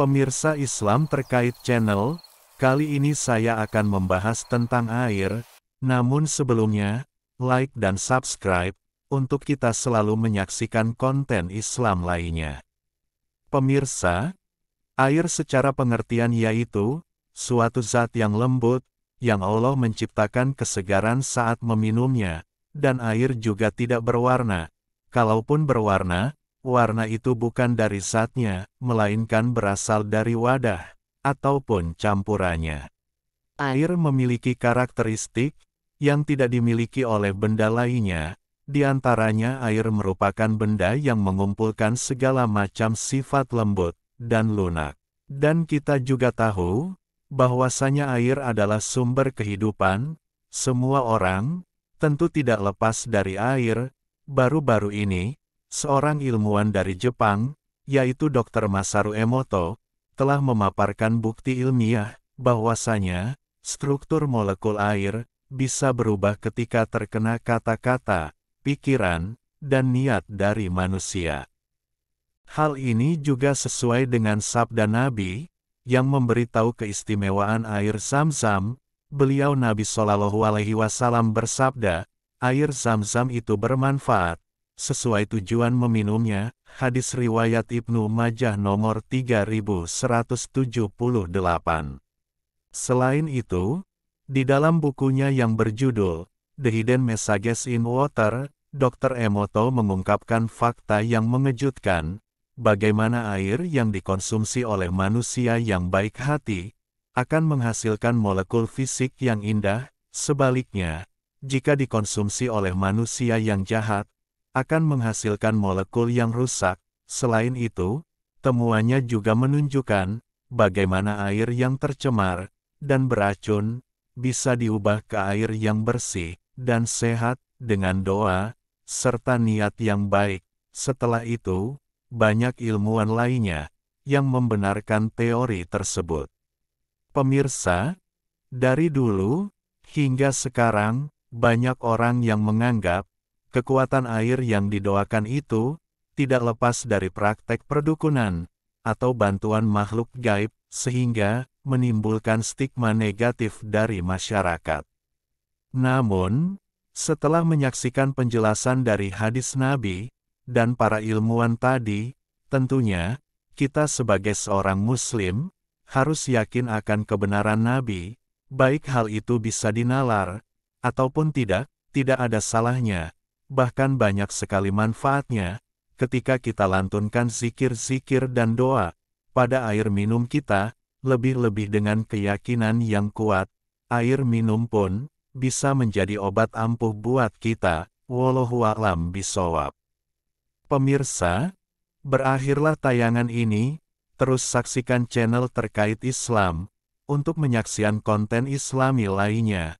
Pemirsa Islam terkait channel, kali ini saya akan membahas tentang air, namun sebelumnya, like dan subscribe, untuk kita selalu menyaksikan konten Islam lainnya. Pemirsa, air secara pengertian yaitu, suatu zat yang lembut, yang Allah menciptakan kesegaran saat meminumnya, dan air juga tidak berwarna. Kalaupun berwarna, warna itu bukan dari zatnya, melainkan berasal dari wadah, ataupun campurannya. Air memiliki karakteristik, yang tidak dimiliki oleh benda lainnya, di antaranya air merupakan benda yang mengumpulkan segala macam sifat lembut, dan lunak. Dan kita juga tahu, bahwasanya air adalah sumber kehidupan, semua orang, tentu tidak lepas dari air, baru-baru ini, seorang ilmuwan dari Jepang, yaitu Dr. Masaru Emoto, telah memaparkan bukti ilmiah bahwasanya struktur molekul air bisa berubah ketika terkena kata-kata, pikiran, dan niat dari manusia. Hal ini juga sesuai dengan sabda Nabi, yang memberitahu keistimewaan air zam-zam, beliau Nabi Shallallahu Alaihi Wasallam bersabda, air zam-zam itu bermanfaat, sesuai tujuan meminumnya. Hadis riwayat Ibnu Majah nomor 3178. Selain itu, di dalam bukunya yang berjudul The Hidden Messages in Water, Dr. Emoto mengungkapkan fakta yang mengejutkan, bagaimana air yang dikonsumsi oleh manusia yang baik hati akan menghasilkan molekul fisik yang indah, sebaliknya, jika dikonsumsi oleh manusia yang jahat, akan menghasilkan molekul yang rusak. Selain itu, temuannya juga menunjukkan bagaimana air yang tercemar dan beracun bisa diubah ke air yang bersih dan sehat dengan doa serta niat yang baik. Setelah itu, banyak ilmuwan lainnya yang membenarkan teori tersebut. Pemirsa, dari dulu hingga sekarang, banyak orang yang menganggap kekuatan air yang didoakan itu, tidak lepas dari praktek perdukunan, atau bantuan makhluk gaib, sehingga, menimbulkan stigma negatif dari masyarakat. Namun, setelah menyaksikan penjelasan dari hadis Nabi, dan para ilmuwan tadi, tentunya, kita sebagai seorang Muslim, harus yakin akan kebenaran Nabi, baik hal itu bisa dinalar, ataupun tidak, tidak ada salahnya, bahkan banyak sekali manfaatnya, ketika kita lantunkan zikir-zikir dan doa, pada air minum kita, lebih-lebih dengan keyakinan yang kuat, air minum pun, bisa menjadi obat ampuh buat kita, wallahu a'lam bisawab. Pemirsa, berakhirlah tayangan ini, terus saksikan channel terkait Islam, untuk menyaksikan konten islami lainnya.